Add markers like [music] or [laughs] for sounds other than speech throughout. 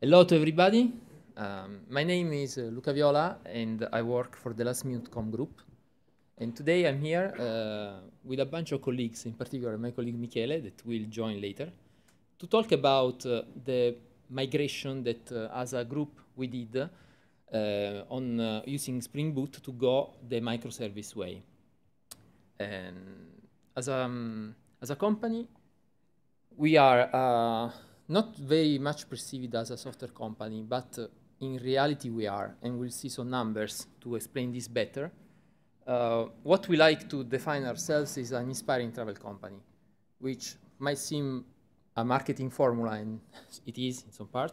Hello to everybody. Um, my name is uh, Luca Viola and I work for the Last Minute.com group. And today I'm here uh, with a bunch of colleagues, in particular my colleague Michele, that will join later, to talk about uh, the migration that uh, as a group we did uh, on uh, using Spring Boot to go the microservice way. And as a, um, as a company, we are not very much perceived as a software company, but uh, in reality we are, and we'll see some numbers to explain this better. Uh, what we like to define ourselves is an inspiring travel company, which might seem a marketing formula, and [laughs] it is in some part,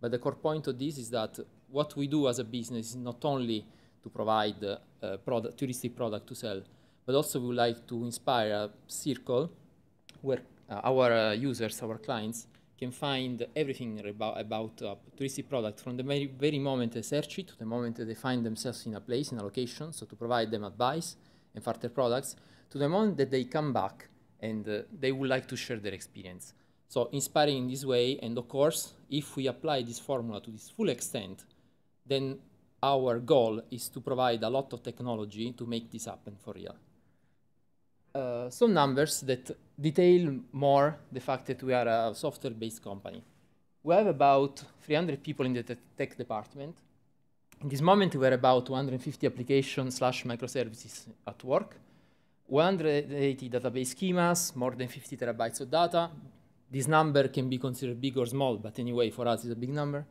but the core point of this is that what we do as a business is not only to provide uh, product, touristic product to sell, but also we would like to inspire a circle where uh, our uh, users, our clients, can find everything about, about a touristic product from the very, very moment they search it to the moment they find themselves in a place, in a location, so to provide them advice and further products, to the moment that they come back and uh, they would like to share their experience. So inspiring in this way, and of course, if we apply this formula to this full extent, then our goal is to provide a lot of technology to make this happen for real. Uh, some numbers that detail more the fact that we are a software-based company. We have about 300 people in the tech department. In this moment, we are about 250 applications slash microservices at work, 180 database schemas, more than 50 terabytes of data. This number can be considered big or small, but anyway, for us, it's a big number.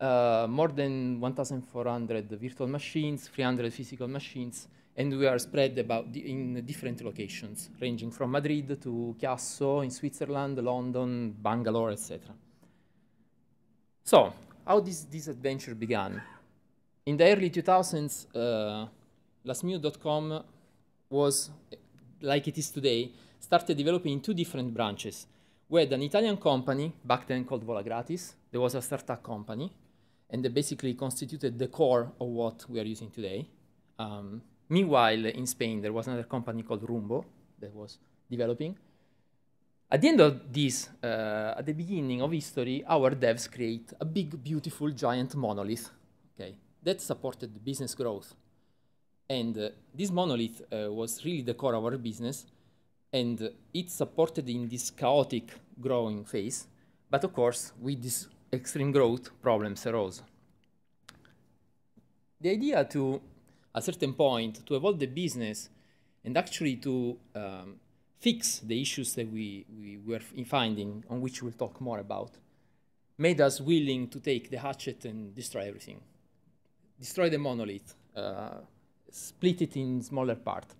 Uh, more than 1,400 virtual machines, 300 physical machines, and we are spread about in different locations, ranging from Madrid to Chiasso in Switzerland, London, Bangalore, etc. So, how this, this adventure began? In the early 2000s, uh, Lasmu.com was, like it is today, started developing in two different branches. We had an Italian company, back then called Volagratis. There was a startup company, and they basically constituted the core of what we are using today. Um, Meanwhile, in Spain, there was another company called Rumbo that was developing. At the end of this, uh, at the beginning of history, our devs create a big, beautiful, giant monolith. Okay, that supported business growth, and uh, this monolith uh, was really the core of our business, and it supported in this chaotic growing phase. But of course, with this extreme growth, problems arose. The idea to a certain point to evolve the business and actually to um, fix the issues that we, we were finding, on which we'll talk more about, made us willing to take the hatchet and destroy everything. Destroy the monolith, uh, split it in smaller parts.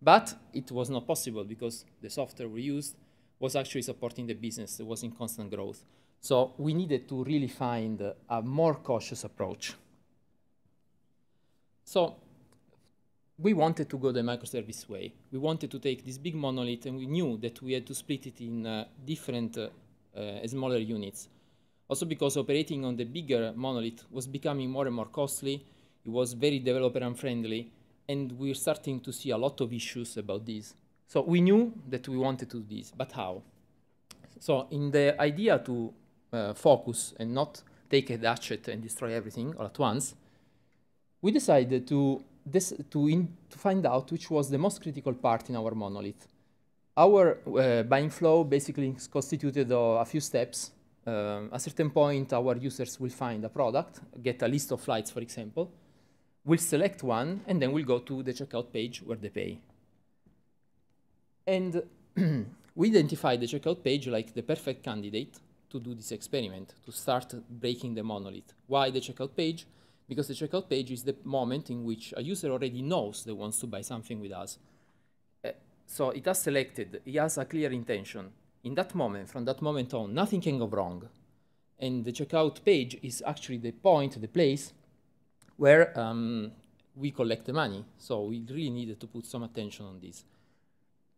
But it was not possible because the software we used was actually supporting the business. It was in constant growth. So we needed to really find a more cautious approach. So we wanted to go the microservice way. We wanted to take this big monolith, and we knew that we had to split it in uh, different, uh, uh, smaller units. Also, because operating on the bigger monolith was becoming more and more costly, it was very developer unfriendly, and we're starting to see a lot of issues about this. So we knew that we wanted to do this, but how? So in the idea to uh, focus and not take a hatchet and destroy everything all at once, we decided to this, to, in, to find out which was the most critical part in our monolith. Our uh, buying flow basically is constituted of a few steps. Um, at a certain point, our users will find a product, get a list of flights, for example, will select one, and then we'll go to the checkout page where they pay. And [clears throat] we identify the checkout page like the perfect candidate to do this experiment, to start breaking the monolith. Why the checkout page? because the checkout page is the moment in which a user already knows they wants to buy something with us. Uh, so it has selected, it has a clear intention. In that moment, from that moment on, nothing can go wrong. And the checkout page is actually the point, the place where um, we collect the money. So we really needed to put some attention on this.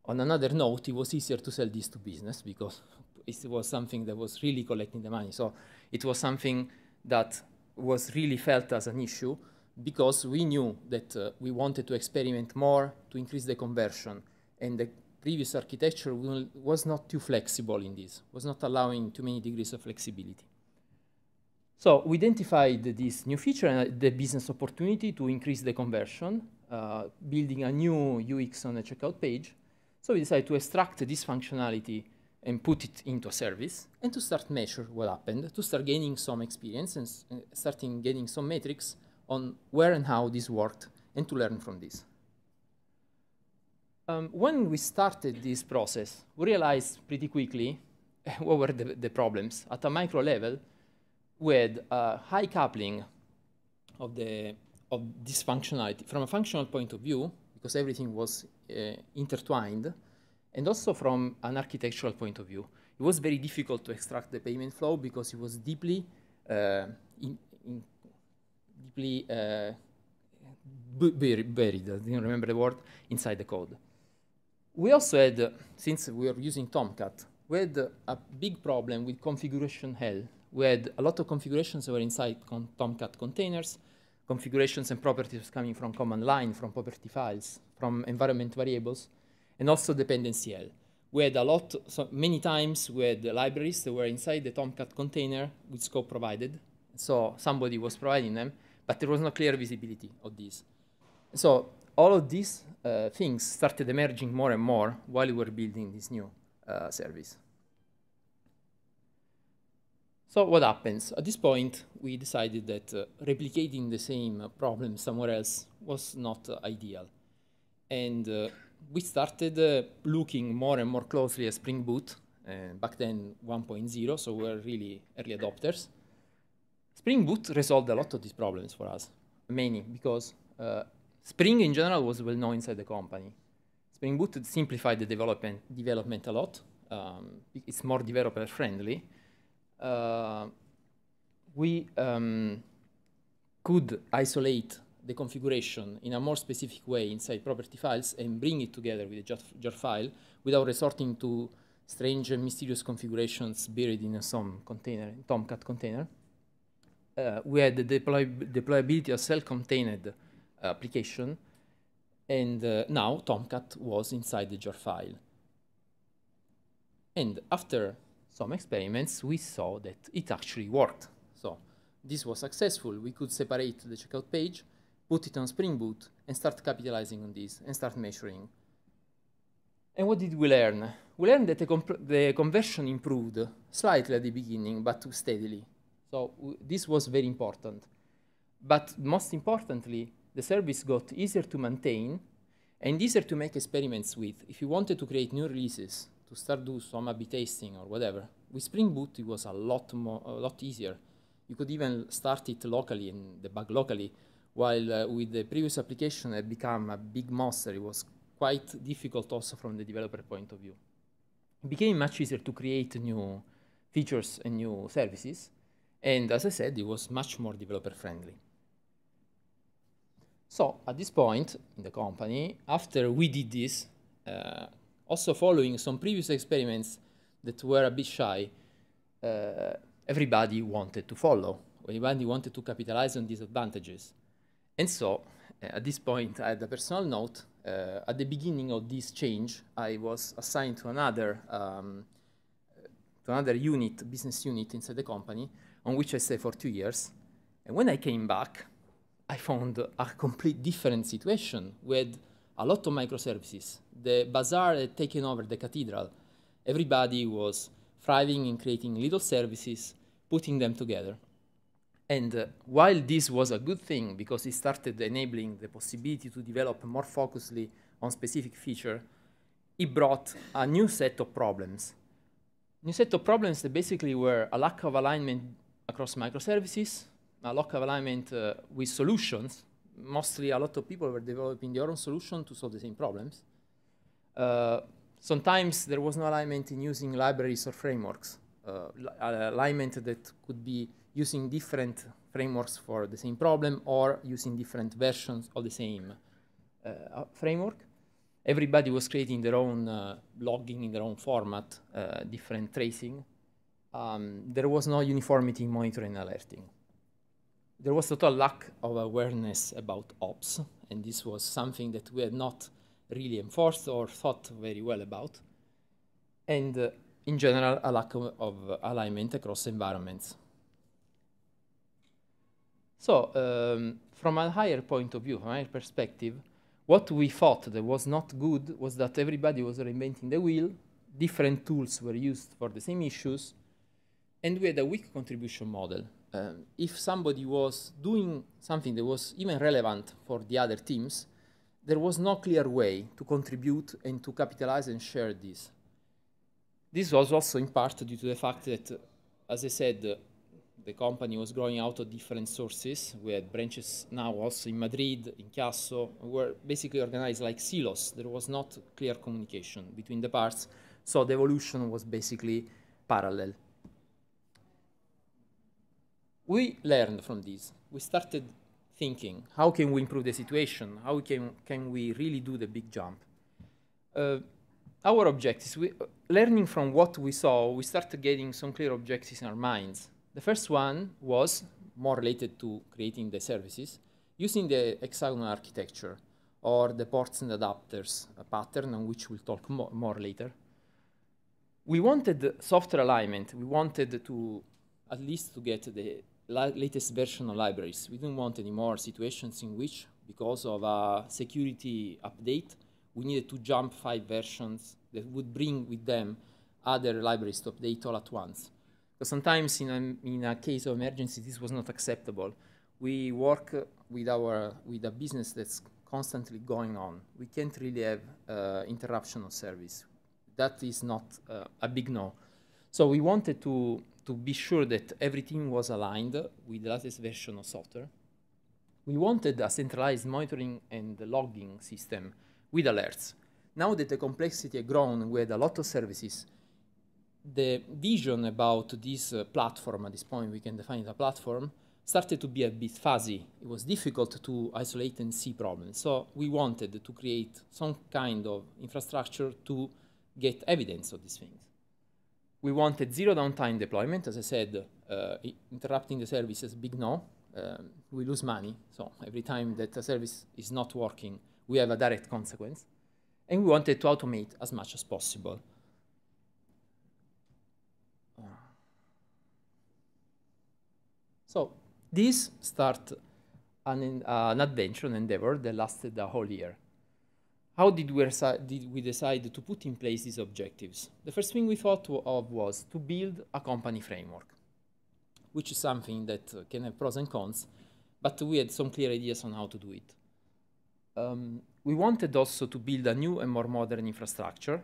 On another note, it was easier to sell this to business because [laughs] it was something that was really collecting the money. So it was something that was really felt as an issue because we knew that uh, we wanted to experiment more to increase the conversion. And the previous architecture was not too flexible in this, was not allowing too many degrees of flexibility. So we identified this new feature and uh, the business opportunity to increase the conversion, uh, building a new UX on the checkout page. So we decided to extract this functionality and put it into a service and to start measure what happened, to start gaining some experience and uh, starting getting some metrics on where and how this worked and to learn from this. Um, when we started this process, we realized pretty quickly [laughs] what were the, the, problems. At a micro level, we had a high coupling of, the, of this functionality. From a functional point of view, because everything was uh, intertwined, and also from an architectural point of view. It was very difficult to extract the payment flow because it was deeply, uh, in, in deeply uh, buried, I didn't remember the word, inside the code. We also had, uh, since we were using Tomcat, we had a big problem with configuration hell. We had a lot of configurations that were inside con Tomcat containers, configurations and properties coming from command line, from property files, from environment variables, and also dependency L. We had a lot, so many times we had libraries that were inside the Tomcat container with scope provided. So somebody was providing them, but there was no clear visibility of this. So all of these uh, things started emerging more and more while we were building this new uh, service. So what happens? At this point, we decided that uh, replicating the same problem somewhere else was not uh, ideal. And uh, we started uh, looking more and more closely at Spring Boot, uh, back then 1.0, so we were really early adopters. Spring Boot resolved a lot of these problems for us, mainly because uh, Spring in general was well known inside the company. Spring Boot simplified the development, development a lot. Um, it's more developer friendly. Uh, we um, could isolate the configuration in a more specific way inside property files and bring it together with a jar, file without resorting to strange and mysterious configurations buried in some container, Tomcat container. Uh, we had the deploy deployability of self-contained uh, application, and uh, now Tomcat was inside the jar file. And after some experiments, we saw that it actually worked. So this was successful. We could separate the checkout page put it on Spring Boot, and start capitalizing on this, and start measuring. And what did we learn? We learned that the, the conversion improved slightly at the beginning, but steadily. So this was very important. But most importantly, the service got easier to maintain and easier to make experiments with. If you wanted to create new releases, to start do some A-B testing or whatever, with Spring Boot it was a lot, more, a lot easier. You could even start it locally and debug locally while uh, with the previous application it became a big monster. It was quite difficult also from the developer point of view. It became much easier to create new features and new services. And as I said, it was much more developer friendly. So at this point in the company, after we did this, uh, also following some previous experiments that were a bit shy, uh, everybody wanted to follow. Everybody wanted to capitalize on these advantages. And so uh, at this point, at the personal note, uh, at the beginning of this change, I was assigned to another um, to another unit, business unit inside the company, on which I stayed for two years. And when I came back, I found a complete different situation with a lot of microservices. The bazaar had taken over the cathedral. Everybody was thriving in creating little services, putting them together. And uh, while this was a good thing because it started enabling the possibility to develop more focusedly on specific feature, it brought a new set of problems. New set of problems that basically were a lack of alignment across microservices, a lack of alignment uh, with solutions. Mostly a lot of people were developing their own solution to solve the same problems. Uh, sometimes there was no alignment in using libraries or frameworks, uh, alignment that could be using different frameworks for the same problem or using different versions of the same uh, uh, framework. Everybody was creating their own uh, logging in their own format, uh, different tracing. Um, there was no uniformity in monitoring and alerting. There was total lack of awareness about ops, and this was something that we had not really enforced or thought very well about. And uh, in general, a lack of, of alignment across environments. So um, from a higher point of view, from a higher perspective, what we thought that was not good was that everybody was reinventing the wheel, different tools were used for the same issues, and we had a weak contribution model. Um, if somebody was doing something that was even relevant for the other teams, there was no clear way to contribute and to capitalize and share this. This was also in part due to the fact that, as I said, the company was growing out of different sources. We had branches now also in Madrid, in Casso. We were basically organized like silos. There was not clear communication between the parts. So the evolution was basically parallel. We learned from this. We started thinking, how can we improve the situation? How can, can we really do the big jump? Uh, our objectives, we, learning from what we saw, we started getting some clear objectives in our minds the first one was more related to creating the services using the hexagonal architecture or the ports and adapters pattern on which we'll talk more, more later. We wanted software alignment. We wanted to at least to get the latest version of libraries. We didn't want any more situations in which, because of a security update, we needed to jump five versions that would bring with them other libraries to update all at once sometimes in a, in a case of emergency, this was not acceptable. We work with, our, with a business that's constantly going on. We can't really have uh, interruption of service. That is not uh, a big no. So we wanted to, to be sure that everything was aligned with the latest version of software. We wanted a centralized monitoring and logging system with alerts. Now that the complexity had grown, we had a lot of services, the vision about this uh, platform, at this point we can define it a platform, started to be a bit fuzzy. It was difficult to isolate and see problems. So we wanted to create some kind of infrastructure to get evidence of these things. We wanted zero downtime deployment. As I said, uh, interrupting the service is big no. Um, we lose money. So every time that a service is not working, we have a direct consequence. And we wanted to automate as much as possible. So this start an, uh, an adventure, an endeavor that lasted a whole year. How did we, did we decide to put in place these objectives? The first thing we thought of was to build a company framework, which is something that uh, can have pros and cons, but we had some clear ideas on how to do it. Um, we wanted also to build a new and more modern infrastructure,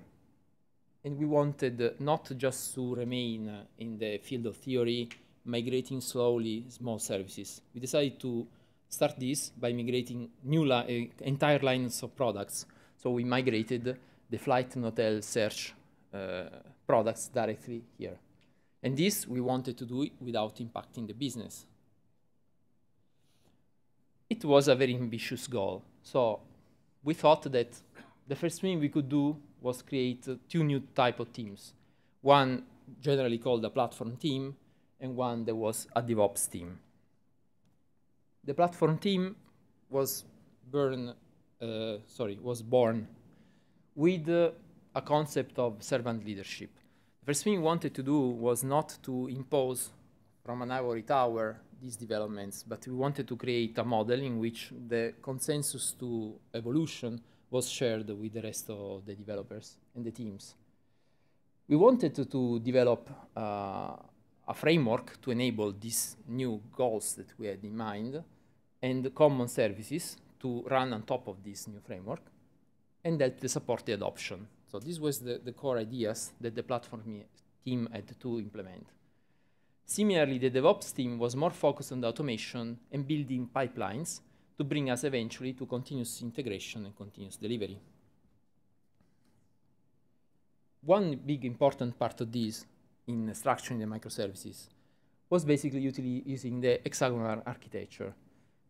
and we wanted uh, not just to remain uh, in the field of theory migrating slowly small services. We decided to start this by migrating new li eh, entire lines of products. So we migrated the flight and hotel search uh, products directly here. And this we wanted to do without impacting the business. It was a very ambitious goal. So we thought that the first thing we could do was create two new type of teams. One generally called a platform team, and one that was a DevOps team. The platform team was born, uh, sorry, was born with uh, a concept of servant leadership. The first thing we wanted to do was not to impose from an ivory tower these developments, but we wanted to create a model in which the consensus to evolution was shared with the rest of the developers and the teams. We wanted to, to develop uh, a framework to enable these new goals that we had in mind and common services to run on top of this new framework and that they support the adoption. So this was the, the core ideas that the platform team had to implement. Similarly, the DevOps team was more focused on the automation and building pipelines to bring us eventually to continuous integration and continuous delivery. One big important part of this in structuring the microservices was basically using the hexagonal architecture.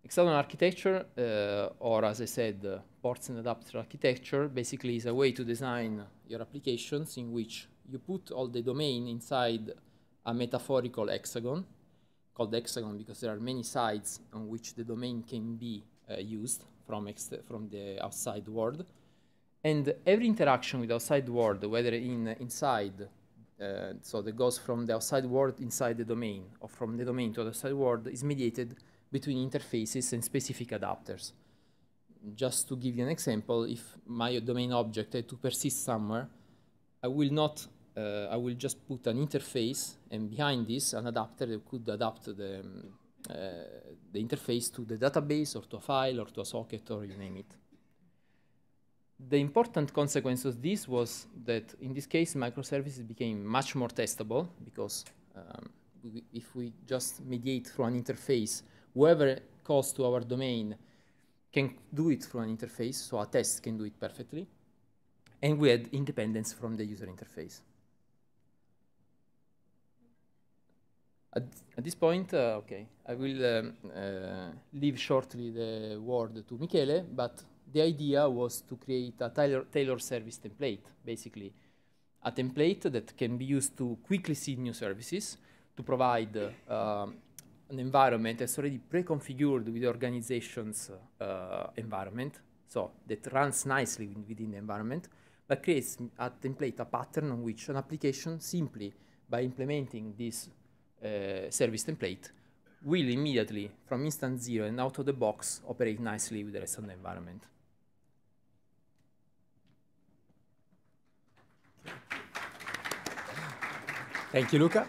Hexagonal architecture, uh, or as I said, uh, ports and adapter architecture, basically is a way to design your applications in which you put all the domain inside a metaphorical hexagon, called hexagon because there are many sides on which the domain can be uh, used from, from the outside world. And every interaction with outside world, whether in inside uh, so that goes from the outside world inside the domain, or from the domain to the outside world, is mediated between interfaces and specific adapters. Just to give you an example, if my domain object had to persist somewhere, I will not, uh, I will just put an interface and behind this an adapter that could adapt the, um, uh, the interface to the database or to a file or to a socket or you name it the important consequence of this was that in this case microservices became much more testable because um, we, if we just mediate through an interface whoever calls to our domain can do it through an interface so a test can do it perfectly and we had independence from the user interface at, at this point uh, okay i will um, uh, leave shortly the word to michele but the idea was to create a tailor, tailor service template, basically a template that can be used to quickly see new services, to provide uh, an environment that's already pre-configured with the organization's uh, environment, so that runs nicely within the environment, but creates a template, a pattern on which an application simply by implementing this uh, service template will immediately, from instant zero and out of the box, operate nicely with the rest of the environment. Thank you, Luca.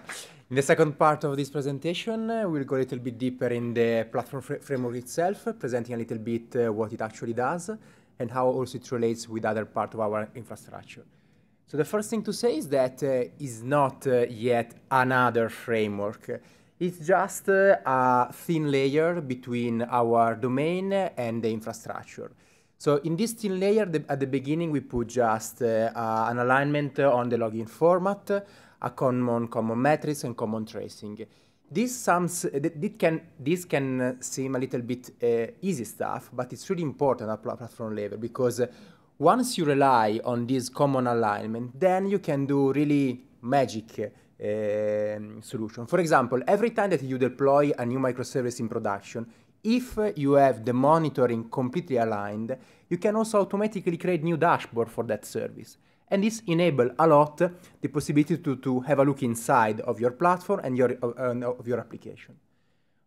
In the second part of this presentation, uh, we'll go a little bit deeper in the platform fr framework itself, presenting a little bit uh, what it actually does and how also it relates with other part of our infrastructure. So the first thing to say is that uh, it's not uh, yet another framework. It's just uh, a thin layer between our domain and the infrastructure. So in this thin layer, the, at the beginning, we put just uh, uh, an alignment on the login format, a common common matrix, and common tracing. This sounds uh, this can this can uh, seem a little bit uh, easy stuff, but it's really important at platform level because once you rely on this common alignment, then you can do really magic uh, solution. For example, every time that you deploy a new microservice in production, if you have the monitoring completely aligned, you can also automatically create new dashboard for that service. And this enable a lot the possibility to, to have a look inside of your platform and your, uh, of your application.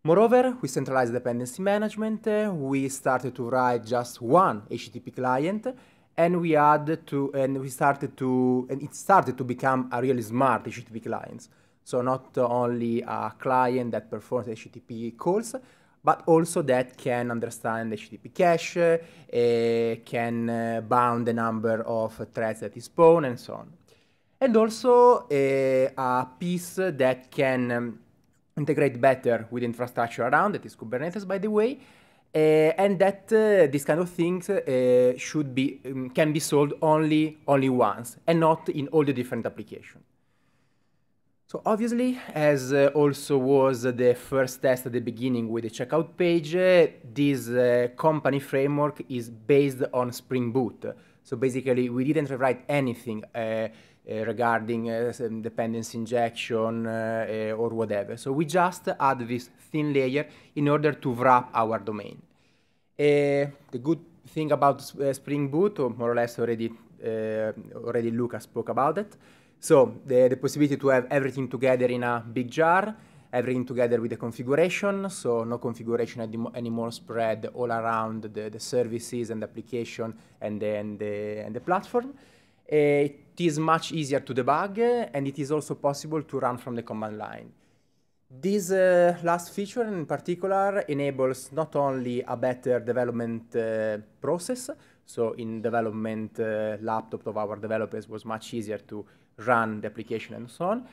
Moreover, we centralized dependency management, uh, we started to write just one HTTP client, and we had to, and we started to, and it started to become a really smart HTTP client. So not only a client that performs HTTP calls, but also that can understand HTTP cache, uh, can eh, bound the number of threads that is spawned, and so on. And also eh, a piece that can um, integrate better with infrastructure around, that is Kubernetes, by the way, uh, and that uh, this kind of things uh, should be um, can be solved only only once and not in all the different applications. So obviously, as uh, also was the first test at the beginning with the checkout page, uh, this uh, company framework is based on Spring Boot. So basically, we didn't rewrite anything uh, uh, regarding uh, dependency injection or whatever. So we just add this thin layer in order to wrap our domain. the good thing about Spring Boot, or more or less already, already Luca spoke about it, so the, the possibility to have everything together in a big jar, everything together with the configuration, so no configuration anymore spread all around the, the services and application and then the, and the platform. Uh, it is much easier to debug and it is also possible to run from the command line. This uh, last feature in particular enables not only a better development uh, process, so in development laptop of our developers was much easier to run the application and so on,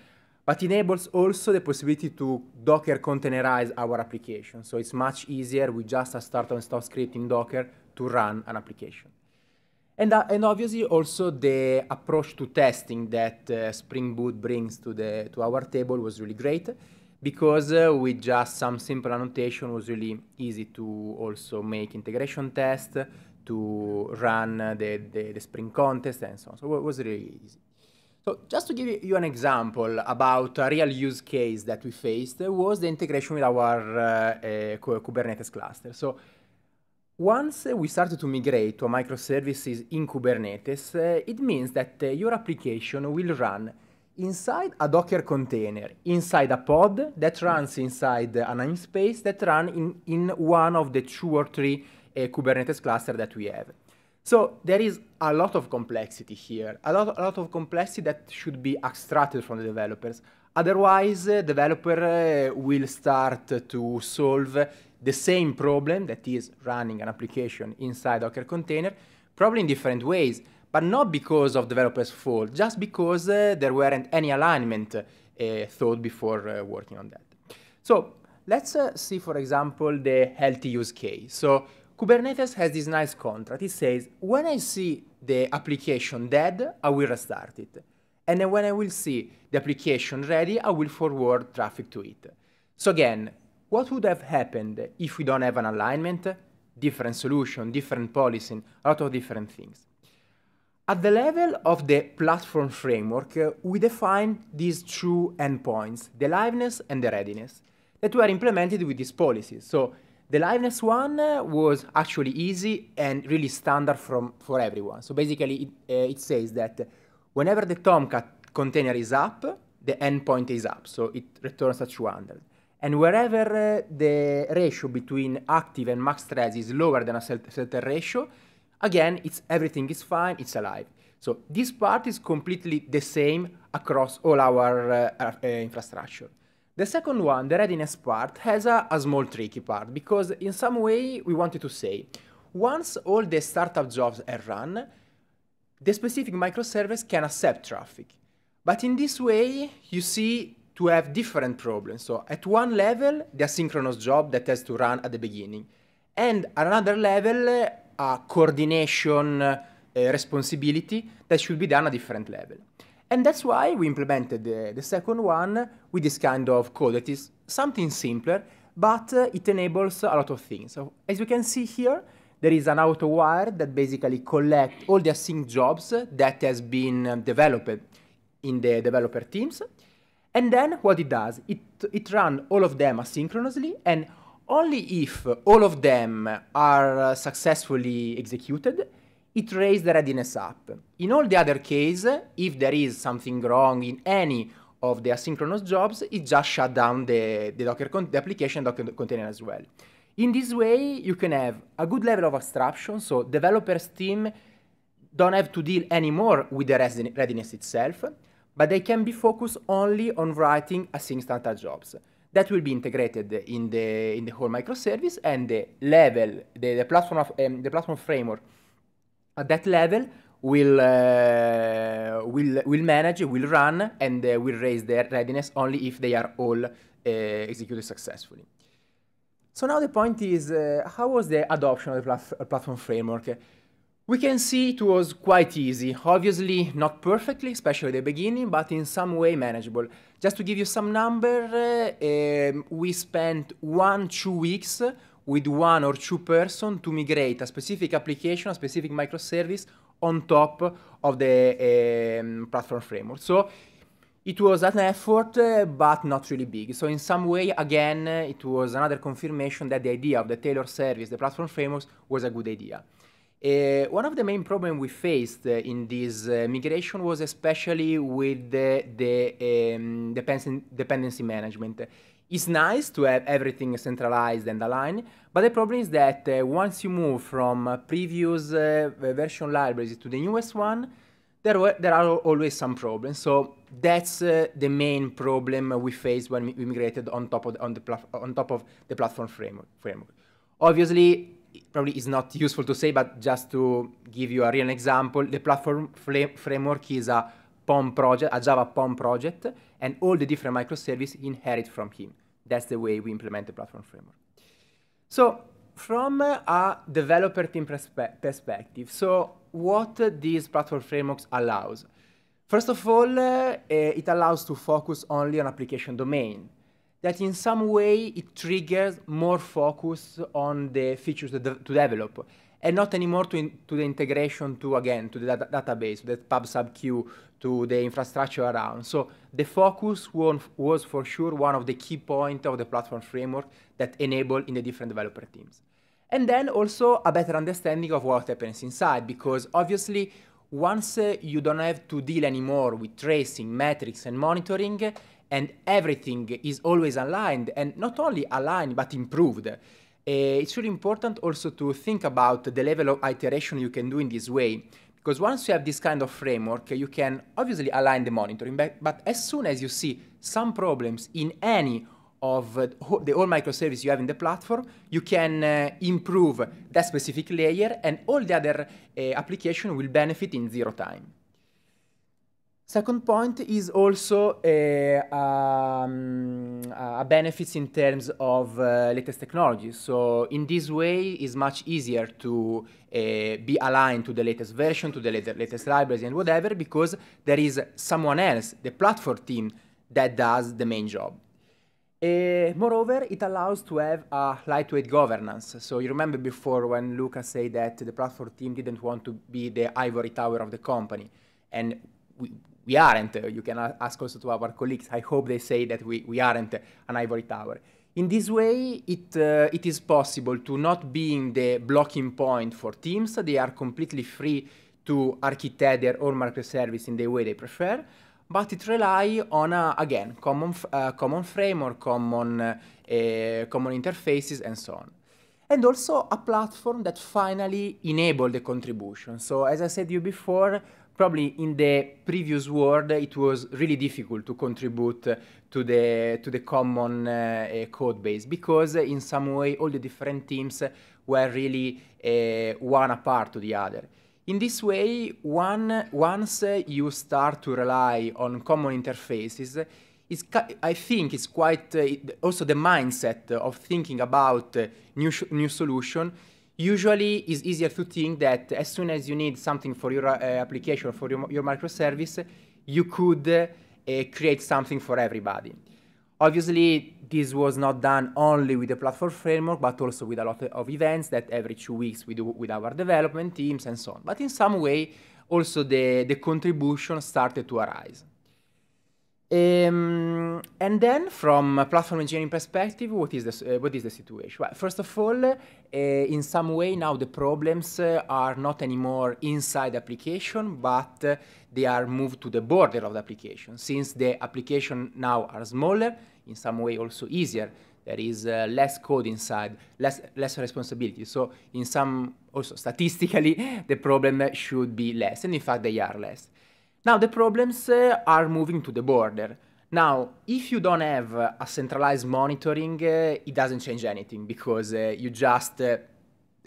but enables also the possibility to Docker containerize our application. So it's much easier with just a start and stop script in Docker to run an application. And, uh, and obviously also the approach to testing that uh, Spring Boot brings to, the, to our table was really great because uh, with just some simple annotation was really easy to also make integration tests, to run uh, the, the, the Spring contest and so on. So it was really easy. So just to give you an example about a real use case that we faced was the integration with our uh, uh, Kubernetes cluster. So once we started to migrate to microservices in Kubernetes, uh, it means that uh, your application will run inside a Docker container, inside a pod that runs inside a namespace that run in, in one of the two or three uh, Kubernetes clusters that we have. So there is a lot of complexity here, a lot, a lot of complexity that should be extracted from the developers. Otherwise, developer uh, will start to solve the same problem that is running an application inside Docker container, probably in different ways, but not because of developers' fault, just because uh, there weren't any alignment uh, thought before uh, working on that. So let's see, for example, the healthy use case. So Kubernetes has this nice contract. It says, when I see the application dead, I will restart it. And then when I will see the application ready, I will forward traffic to it. So again, what would have happened if we don't have an alignment? Different solution, different policy, a lot of different things. At the level of the platform framework, uh, we define these two endpoints, the liveness and the readiness, that were implemented with these policies. So the liveness one uh, was actually easy and really standard from, for everyone. So basically it, uh, it says that whenever the Tomcat container is up, the endpoint is up, so it returns a 200. And wherever uh, the ratio between active and max threads is lower than a certain ratio, again, it's, everything is fine, it's alive. So this part is completely the same across all our uh, uh infrastructure. The second one, the readiness part, has a, a small tricky part because in some way we wanted to say, once all the startup jobs are run, the specific microservice can accept traffic. But in this way, you see to have different problems. So at one level, the asynchronous job that has to run at the beginning. And at another level, uh, a coordination uh, responsibility that should be done at different level. And that's why we implemented the, the second one with this kind of code that is something simpler, but uh, it enables a lot of things. So as you can see here, there is an auto wire that basically collects all the async jobs that has been um, developed in the developer teams. And then what it does, it, it runs all of them asynchronously and only if all of them are uh, successfully executed, it raises the readiness up. In all the other cases, if there is something wrong in any of the asynchronous jobs, it just shut down the, the, Docker the application Docker container as well. In this way, you can have a good level of abstraction, so developers team don't have to deal anymore with the readiness itself, but they can be focused only on writing async standard jobs. That will be integrated in the, in the whole microservice and the level, the, the platform, of, um, the platform framework at that level will uh, will will manage, will run, and uh, will raise their readiness only if they are all uh, executed successfully. So now the point is, uh, how was the adoption of the plat platform framework? We can see it was quite easy. Obviously, not perfectly, especially at the beginning, but in some way manageable. Just to give you some number, uh, um, we spent one, two weeks with one or two person to migrate a specific application, a specific microservice on top of the um, platform framework. So it was an effort, uh, but not really big. So in some way, again, uh, it was another confirmation that the idea of the Taylor service, the platform frameworks, was a good idea. Uh, one of the main problems we faced eh, in this eh, migration was especially with the, the um, dependency management. It's nice to have everything centralized and aligned, but the problem is that uh, once you move from uh, previous uh, version libraries to the newest one, there, were, there are always some problems. So that's uh, the main problem we faced when we migrated on top of the, on the on top of the platform framework. framework. Obviously, probably it's not useful to say, but just to give you a real example, the platform framework is a POM project, a Java POM project and all the different microservices inherit from him. That's the way we implement the platform framework. So from a developer team perspective, so what uh, these platform frameworks allows? First of all, uh, eh, it allows to focus only on application domain. That in some way it triggers more focus on the features to, de to develop and not anymore to, in, to the integration to, again, to the database, the pub sub queue, to the infrastructure around. So the focus was, was for sure one of the key points of the platform framework that enable in the different developer teams. And then also a better understanding of what happens inside, because obviously once uh, you don't have to deal anymore with tracing, metrics, and monitoring, and everything is always aligned, and not only aligned, but improved Eh, it's really important also to think about the level of iteration you can do in this way. Because once you have this kind of framework, you can obviously align the monitoring, but, but as soon as you see some problems in any of the whole microservice you have in the platform, you can uh, improve that specific layer and all the other uh, application will benefit in zero time. Second point is also a, eh, um, a benefits in terms of uh, latest technology. So in this way, it's much easier to uh, be aligned to the latest version, to the latest libraries and whatever, because there is someone else, the platform team, that does the main job. Uh, moreover, it allows to have a lightweight governance. So you remember before when Luca said that the platform team didn't want to be the ivory tower of the company. And we, we aren't. Uh, you can ask also to our colleagues. I hope they say that we, we aren't an ivory tower. In this way, it, uh, it is possible to not being the blocking point for teams. They are completely free to architect their own microservice in the way they prefer, but it relies on, again, common, uh, common framework, common, uh, common interfaces, and so on. And also a platform that finally enable the contribution. So as I said you before, probably in the previous world it was really difficult to contribute to the to the common uh, uh, code base because in some way all the different teams were really uh, one apart to the other. In this way, one, once you start to rely on common interfaces, I think it's quite uh, also the mindset of thinking about new new solution usually it's easier to think that as soon as you need something for your uh, application or for your, your microservice, you could uh, uh, create something for everybody. Obviously, this was not done only with the platform framework, but also with a lot of events that every two weeks we do with our development teams and so on. But in some way, also the, the contribution started to arise. Um, and then, from a platform engineering perspective, what is the, uh, what is the situation? Well, first of all, uh, in some way now the problems uh, are not anymore inside the application, but they are moved to the border of the application. Since the application now are smaller, in some way also easier, there is less code inside, less, less responsibility. So in some, also statistically, [laughs] the problem should be less, and in fact they are less. Now the problems uh, are moving to the border. Now, if you don't have uh, a centralized monitoring, uh, it doesn't change anything because uh, you just uh,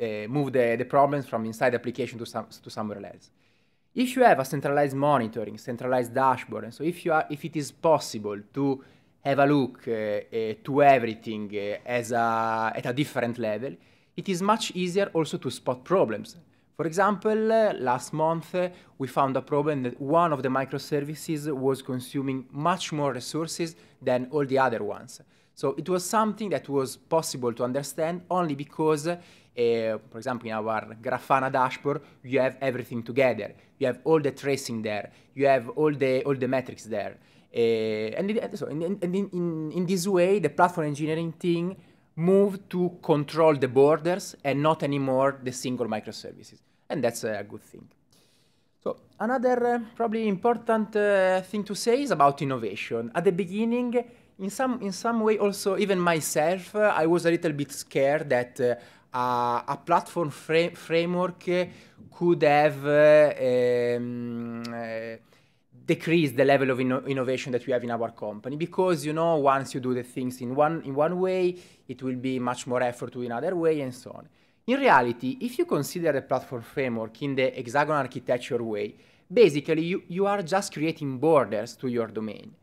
uh, move the, the problems from inside the application to, some, to somewhere else. If you have a centralized monitoring, centralized dashboard, and so if, you are, if it is possible to have a look to everything as a, at a different level, it is much easier also to spot problems for example, uh, last month uh, we found a problem that one of the microservices was consuming much more resources than all the other ones. So it was something that was possible to understand only because, uh, for example, in our Grafana dashboard, you have everything together. You have all the tracing there. You have all the all the metrics there. Eh, and it, so in, in, in, in this way, the platform engineering team moved to control the borders and not anymore the single microservices and that's a good thing. So another uh, probably important uh, thing to say is about innovation. At the beginning, in some in some way, also even myself, uh, I was a little bit scared that uh, a platform fra framework could have uh, um, uh, decreased the level of inno innovation that we have in our company because you know once you do the things in one in one way, it will be much more effort to another way and so on. In reality, if you consider a platform framework in the hexagonal architecture way, basically you, you are just creating borders to your domain.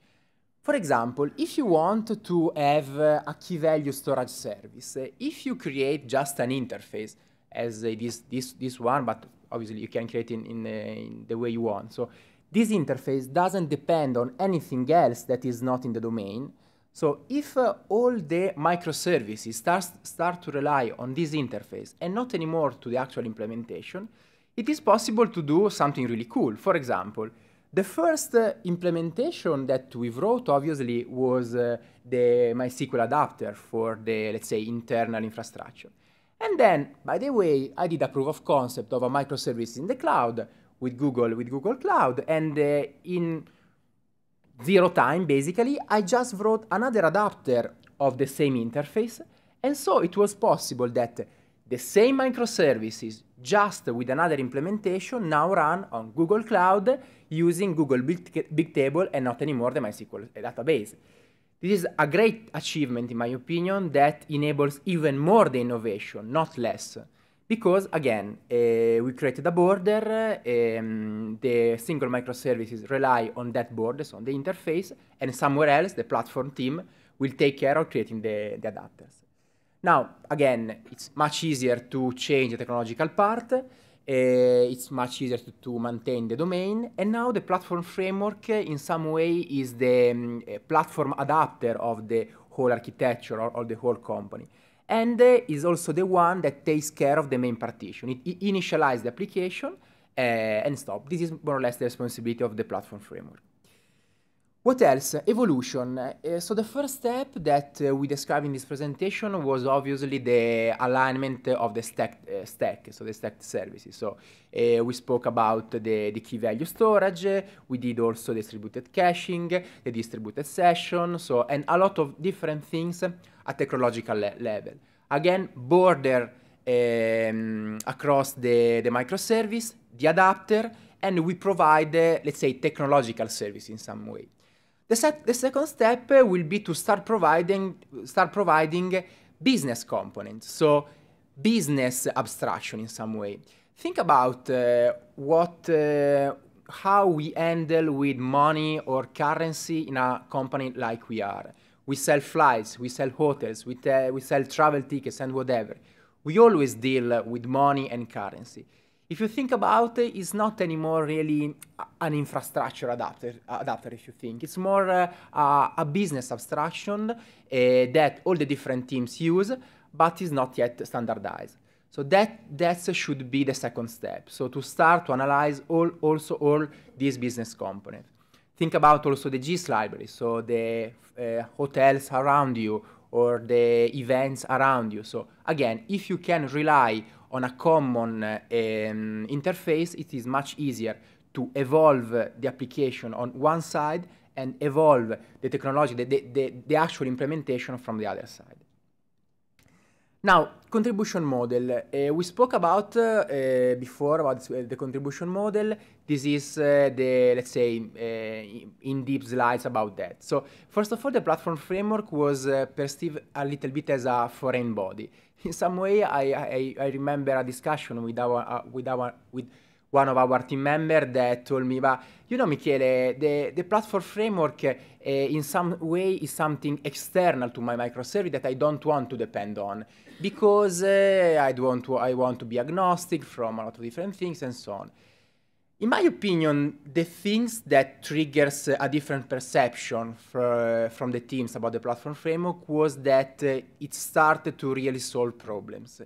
For example, if you want to have uh, a key value storage service, uh, if you create just an interface, as uh, this, this, this one, but obviously you can create in, in, in the way you want. So this interface doesn't depend on anything else that is not in the domain. So if uh, all the microservices start, start to rely on this interface and not anymore to the actual implementation, it is possible to do something really cool. For example, the first uh, implementation that we wrote obviously was uh, the MySQL adapter for the, let's say, internal infrastructure. And then, by the way, I did a proof of concept of a microservice in the cloud with Google, with Google Cloud, and uh, in zero time basically, I just wrote another adapter of the same interface and so it was possible that the same microservices just with another implementation now run on Google Cloud using Google Bigtable and not anymore the MySQL database. This is a great achievement in my opinion that enables even more the innovation, not less because again uh, we created a border um, the single microservices rely on that border so on the interface and somewhere else the platform team will take care of creating the, the adapters now again it's much easier to change the technological part uh, it's much easier to, to, maintain the domain and now the platform framework eh, in some way is the um, platform adapter of the whole architecture or, or the whole company and is also the one that takes care of the main partition. It, it initializes the application eh, and stop. This is more or less the responsibility of the platform framework. What else? Evolution. Uh, so the first step that uh, we described in this presentation was obviously the alignment of the stack, uh, stack so the stack services. So we spoke about the, the, key value storage, we did also distributed caching, the distributed session, so and a lot of different things at technological le level. Again, border um, across the, the microservice, the adapter, and we provide, uh, let's say, technological service in some way. The, set, the second step uh, will be to start providing, start providing business components, so business abstraction in some way. Think about uh, what, how we handle with money or currency in a company like we are. We sell flights, we sell hotels, we, we sell travel tickets and whatever. We always deal with money and currency. If you think about it, it's not anymore really an infrastructure adapter, adapter if you think. It's more uh, uh, a business abstraction uh, that all the different teams use, but is not yet standardized. So that, that should be the second step. So to start to analyze all, also all these business components think about also the GIS library, so the uh, hotels around you or the events around you. So again, if you can rely on a common uh, um, interface, it is much easier to evolve the application on one side and evolve the technology, the, the, the, the actual implementation from the other side. Now, contribution model. Uh, we spoke about uh, before about the contribution model. This is uh, the let's say in deep slides about that. So first of all, the platform framework was perceived a little bit as a foreign body. In some way, I I, I remember a discussion with our uh, with our with one of our team member that told me, but you know, Michele, the, the platform framework uh, in some way is something external to my microservice that I don't want to depend on because uh, I, want to, I want to be agnostic from a lot of different things and so on. In my opinion, the things that triggers a different perception for, from the teams about the platform framework was that uh, it started to really solve problems.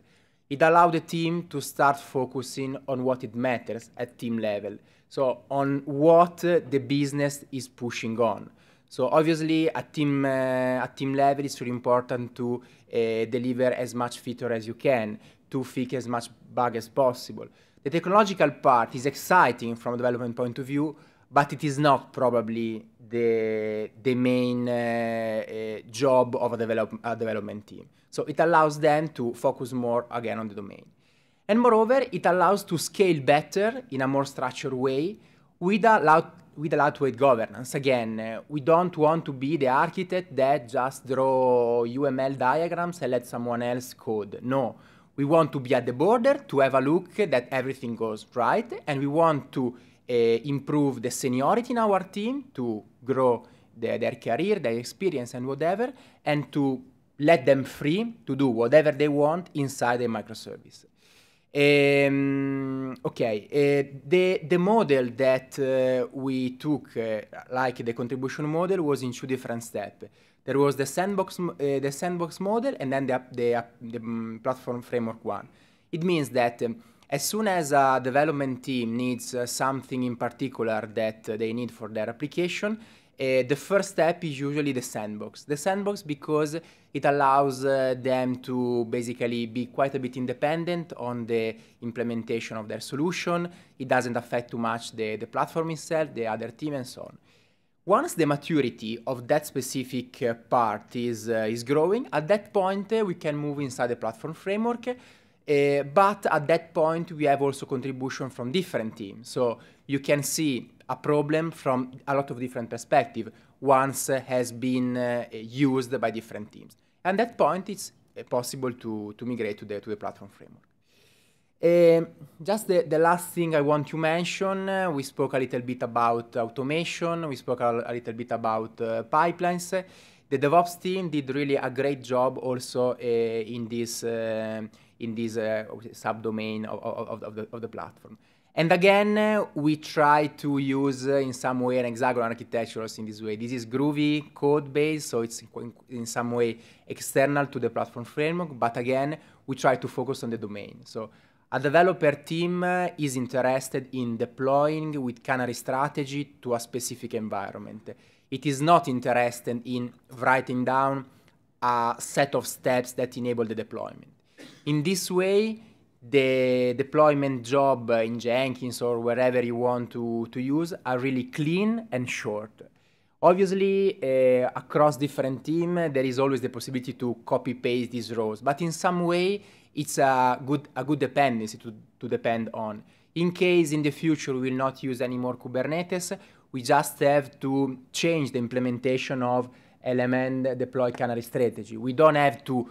It allowed the team to start focusing on what it matters at team level. So on what the business is pushing on. So obviously at team, uh, at team level, it's really important to uh, deliver as much feature as you can, to fix as much bug as possible. The technological part is exciting from a development point of view, but it is not probably the, the main uh, uh job of a, develop, a development team. So it allows them to focus more again on the domain. And moreover, it allows to scale better in a more structured way with a loud, with a lightweight governance. Again, uh, we don't want to be the architect that just draw UML diagrams and let someone else code. No, we want to be at the border to have a look that everything goes right, and we want to uh, improve the seniority in our team to grow the, their career, their experience, and whatever, and to let them free to do whatever they want inside a microservice. Um, okay, uh, the, the model that uh, we took, uh, like the contribution model, was in two different steps. There was the sandbox, the sandbox model, and then the, the, the mm, platform framework one. It means that um, as soon as a development team needs something in particular that they need for their application, uh, the first step is usually the sandbox. The sandbox because it allows uh, them to basically be quite a bit independent on the implementation of their solution. It doesn't affect too much the, the platform itself, the other team, and so on. Once the maturity of that specific uh, part is, is growing, at that point we can move inside the platform framework. but at that point, we have also contribution from different teams. So you can see a problem from a lot of different perspectives once uh, has been uh, used by different teams. And at that point, it's uh, possible to, to migrate to the, to the platform framework. Uh, just the, the, last thing I want to mention, uh, we spoke a little bit about automation, we spoke a, a little bit about uh, pipelines. The DevOps team did really a great job also uh, in this, um, in this uh, subdomain of, of, of, the, of the platform. And again, we try to use uh, in some way an hexagonal architecture in this way. This is groovy code base, so it's in, in some way external to the platform framework. But again, we try to focus on the domain. So a developer team uh, is interested in deploying with canary strategy to a specific environment. It is not interested in writing down a set of steps that enable the deployment. In this way, the deployment job in Jenkins or wherever you want to, to use are really clean and short. Obviously, uh, across different team, there is always the possibility to copy paste these roles, but in some way, it's a good a good dependency to, to depend on. In case in the future we will not use any more Kubernetes, we just have to change the implementation of element deploy canary strategy. We don't have to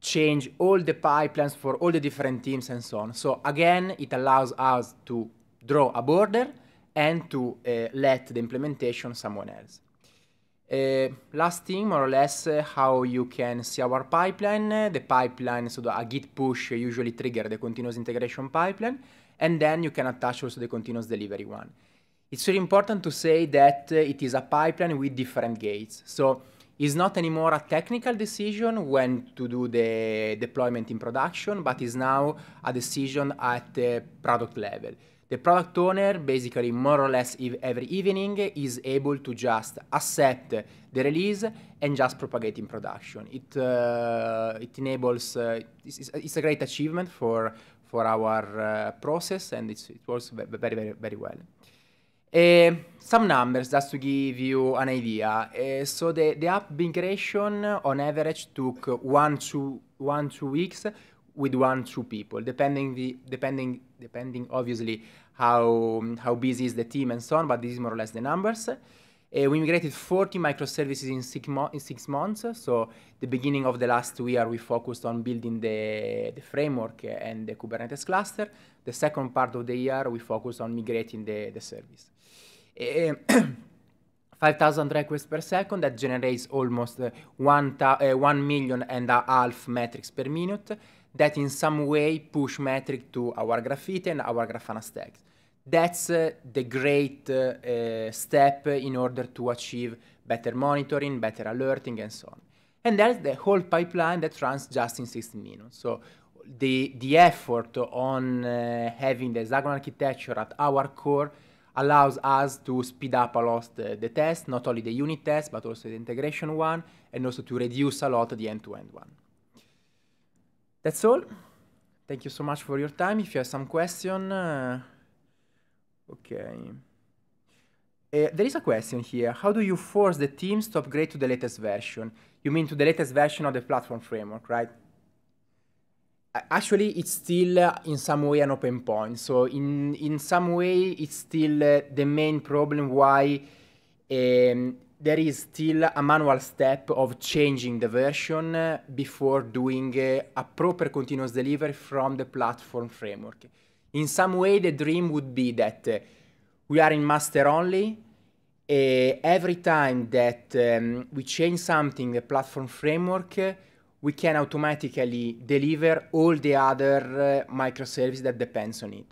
change all the pipelines for all the different teams and so on. So again, it allows us to draw a border and to uh, let the implementation someone else. Uh, last thing, more or less, uh, how you can see our pipeline. the pipeline, so the, a git push usually trigger the continuous integration pipeline, and then you can attach also the continuous delivery one. It's really important to say that it is a pipeline with different gates. So is not anymore a technical decision when to do the deployment in production, but is now a decision at the product level. The product owner, basically, more or less every evening, is able to just accept the release and just propagate in production. It, uh, it enables, uh, it's, a great achievement for, for our uh, process and it works very, very, very well some numbers just to give you an idea. Uh, so the, the app being creation on average took one two one two weeks with one two people, depending the depending depending obviously how how busy is the team and so on. But this is more or less the numbers. Uh, we migrated 40 microservices in six, mo- in six months. So the beginning of the last year, we focused on building the, the framework and the Kubernetes cluster. The second part of the year, we focused on migrating the, the service. Eh, [clears throat] 5,000 requests per second that generates almost eh, one, uh, 1 million and a half metrics per minute that in some way push metric to our graphite and our Grafana stack. That's uh, the great step in order to achieve better monitoring, better alerting, and so on. And that's the whole pipeline that runs just in 16 minutes. So the, the effort on having the hexagonal architecture at our core allows us to speed up a lot the, the test, not only the unit test, but also the integration one, and also to reduce a lot the end-to-end -end one. That's all. Thank you so much for your time. If you have some question, uh, okay. Uh, there is a question here. How do you force the teams to upgrade to the latest version? You mean to the latest version of the platform framework, right? actually it's still uh, in some way an open point so in in some way it's still uh, the main problem why um, there is still a manual step of changing the version uh, before doing uh, a proper continuous delivery from the platform framework in some way the dream would be that uh, we are in master only uh, every time that um, we change something the platform framework we can automatically deliver all the other uh, microservice that depends on it.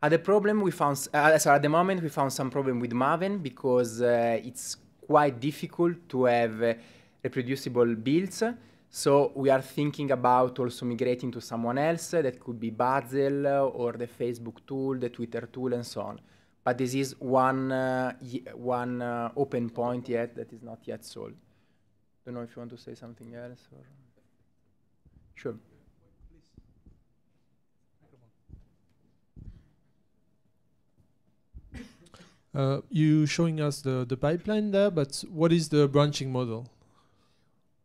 At the problem we found, uh, uh, sorry, at the moment we found some problem with Maven because uh, it's quite difficult to have uh, reproducible builds. So we are thinking about also migrating to someone else that could be Bazel uh, or the Facebook tool, the Twitter tool, and so on. But this is one one open point yet that is not yet solved. Don't know if you want to say something else or. Sure. Uh, you showing us the, the pipeline there, but what is the branching model?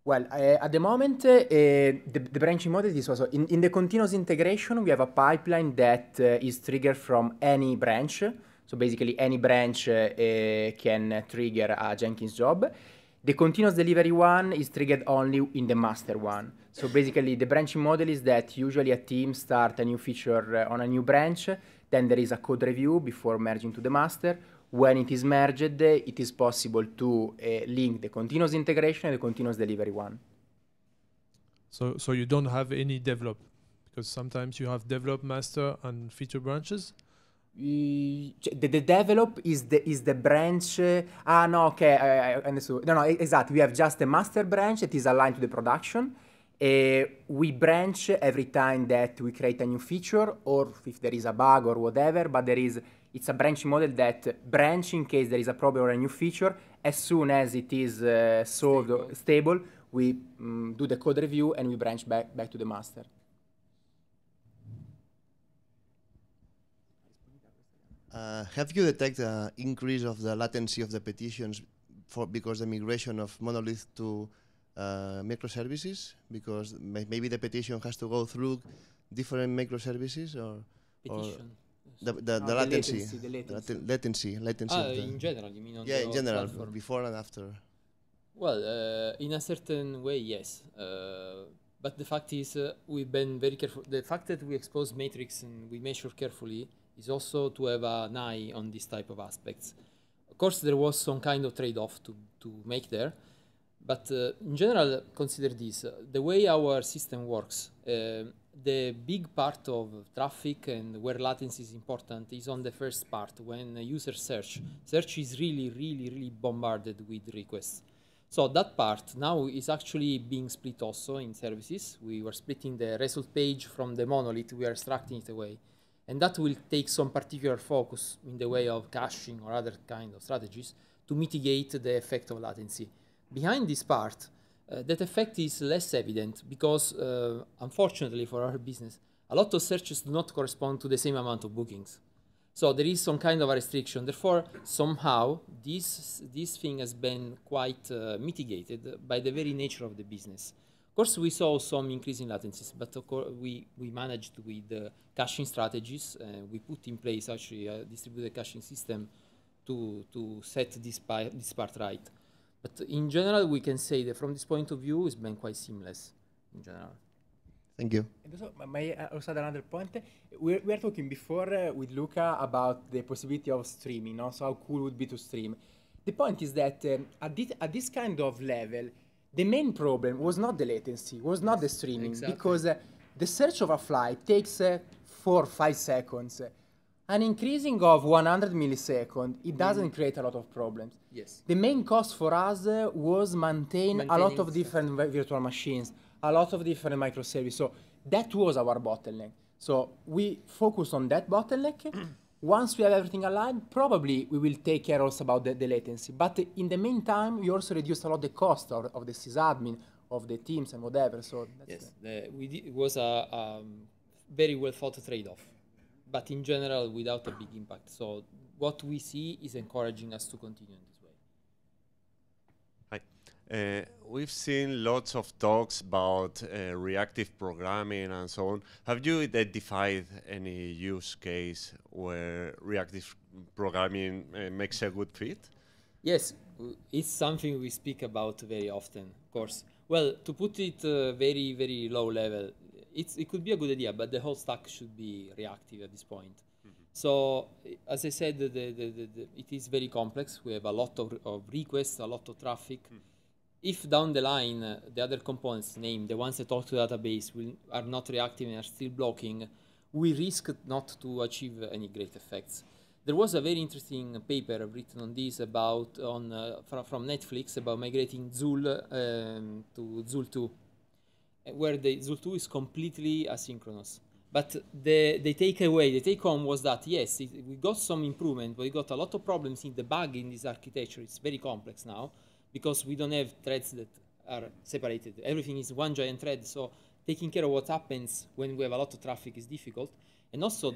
Well, uh, at the moment, uh, the, the, branching model is also in, in, the continuous integration, we have a pipeline that uh, is triggered from any branch. So basically, any branch uh, uh, can trigger a Jenkins job the continuous delivery one is triggered only in the master one. So basically the branching model is that usually a team start a new feature uh, on a new branch, then there is a code review before merging to the master. When it is merged, it is possible to uh, link the continuous integration and the continuous delivery one. So, so you don't have any develop because sometimes you have develop master and feature branches the, the develop is the is the branch uh, ah no okay I, eh, I eh, understood no no exactly we have just a master branch that is aligned to the production uh, we branch every time that we create a new feature or if there is a bug or whatever but there is it's a branching model that branch in case there is a problem or a new feature as soon as it is uh, solved stable. stable we mm, do the code review and we branch back back to the master Uh, have you detected an increase of the latency of the petitions for because the migration of monolith to uh, microservices? Because maybe the petition has to go through different microservices or, petition. or the, the, no, ah, the, latency, latency, the latency, latency, latency ah, in general, you mean? yeah, in general, platform. before and after. Well, uh, in a certain way, yes. Uh, but the fact is, uh, we've been very careful. The fact that we expose matrix and we measure carefully is also to have an eye on these type of aspects. Of course, there was some kind of trade-off to, to make there, but uh, in general, consider this. The way our system works, uh, the big part of traffic and where latency is important is on the first part, when a user search. Search is really, really, really bombarded with requests. So that part now is actually being split also in services. We were splitting the result page from the monolith, we are extracting it away. And that will take some particular focus in the way of caching or other kind of strategies to mitigate the effect of latency. Behind this part, uh, that effect is less evident because, uh, unfortunately for our business, a lot of searches do not correspond to the same amount of bookings. So there is some kind of a restriction. Therefore, somehow this this thing has been quite uh, mitigated by the very nature of the business. Of course, we saw some increase in latencies, but of course we, we managed with uh, caching strategies. Uh, we put in place actually a distributed caching system to, to set this, this part right. But in general, we can say that from this point of view, it's been quite seamless in general. Thank you. And also, may I also add another point? We were talking before uh, with Luca about the possibility of streaming, also how cool it would be to stream. The point is that um, at, this, at this kind of level, the main problem was not the latency, was not the streaming, exactly. because uh, the search of a flight takes uh, four, five seconds. An increasing of 100 milliseconds, it mm-hmm. doesn't mm. create a lot of problems. Yes. The main cost for us uh, was maintain a lot of different virtual machines, a lot of different microservices. So that was our bottleneck. So we focused on that bottleneck. [clears throat] Once we have everything aligned, probably we will take care also about the, the latency. But in the meantime, we also reduced a lot the cost of, of the sysadmin, of the teams and whatever. So yes, the, we it was a um, very well thought trade-off, but in general without a big impact. So what we see is encouraging us to continue. Uh, we've seen lots of talks about uh, reactive programming and so on. Have you identified any use case where reactive programming uh, makes a good fit? Yes, uh, it's something we speak about very often, of course. Well, to put it uh, very, very low level, it could be a good idea, but the whole stack should be reactive at this point. Mm-hmm. So, as I said, the, the, the, it is very complex. We have a lot of, of requests, a lot of traffic. Mm if down the line uh, the other components, named the ones that talk to the database, will, are not reactive and are still blocking, we risk not to achieve any great effects. There was a very interesting paper written on this about on uh, from Netflix about migrating Zool um, to Zool 2, where the Zool 2 is completely asynchronous. But the, the takeaway, the take home was that yes, it, we got some improvement, but we got a lot of problems in the bug in this architecture. It's very complex now because we don't have threads that are separated. Everything is one giant thread, so taking care of what happens when we have a lot of traffic is difficult. And also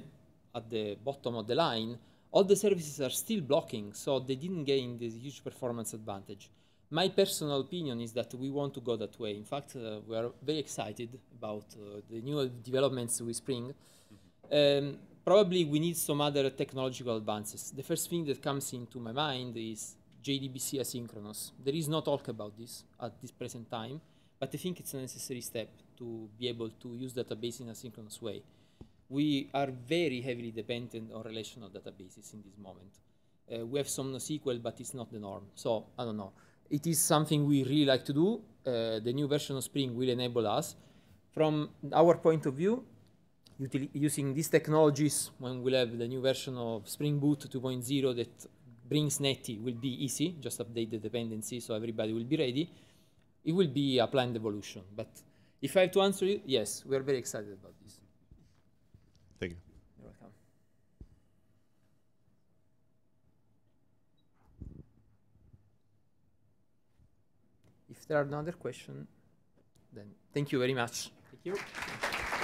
at the bottom of the line, all the services are still blocking, so they didn't gain this huge performance advantage. My personal opinion is that we want to go that way. In fact, uh, we are very excited about uh, the new developments with Spring. Mm-hmm. Um, probably we need some other technological advances. The first thing that comes into my mind is JDBC asynchronous. There is no talk about this at this present time, but I think it's a necessary step to be able to use database in a synchronous way. We are very heavily dependent on relational databases in this moment. Uh, we have some NoSQL, but it's not the norm. So I don't know. It is something we really like to do. Uh, the new version of Spring will enable us. From our point of view, using these technologies, when we'll have the new version of Spring Boot 2.0 that brings netty will be easy, just update the dependency so everybody will be ready. It will be a planned evolution. But if I have to answer you, yes, we are very excited about this. Thank you. You're welcome. If there are no other questions, then thank you very much. Thank you.